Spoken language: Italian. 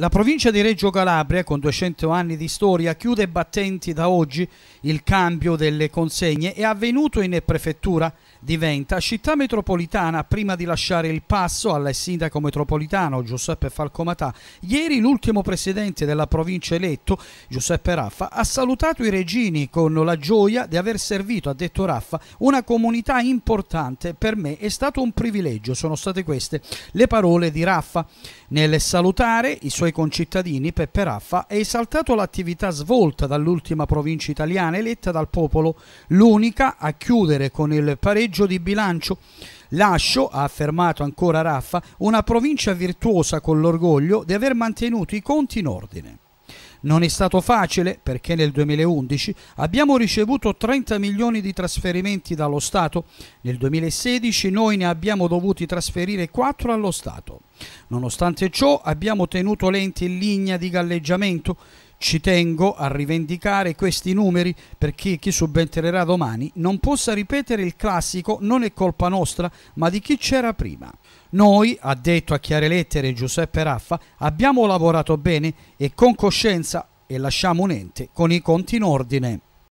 La provincia di Reggio Calabria, con 200 anni di storia, chiude battenti da oggi. Il cambio delle consegne è avvenuto in prefettura. Diventa città metropolitana prima di lasciare il passo al sindaco metropolitano Giuseppe Falcomatà. Ieri l'ultimo presidente della provincia eletto, Giuseppe Raffa, ha salutato i regini con la gioia di aver servito, ha detto Raffa, una comunità importante. Per me è stato un privilegio. Sono state queste le parole di Raffa. Nel salutare i suoi suoi concittadini Peppe Raffa ha esaltato l'attività svolta dall'ultima provincia italiana eletta dal popolo, l'unica a chiudere con il pareggio di bilancio. Lascio, ha affermato ancora Raffa, una provincia virtuosa con l'orgoglio di aver mantenuto i conti in ordine. Non è stato facile perché nel 2011 abbiamo ricevuto 30 milioni di trasferimenti dallo Stato, nel 2016 noi ne abbiamo dovuti trasferire 4 allo Stato. Nonostante ciò abbiamo tenuto l'ente in linea di galleggiamento ci tengo a rivendicare questi numeri perché chi subentrerà domani non possa ripetere il classico non è colpa nostra ma di chi c'era prima. Noi, ha detto a chiare lettere Giuseppe Raffa, abbiamo lavorato bene e con coscienza e lasciamo un ente con i conti in ordine.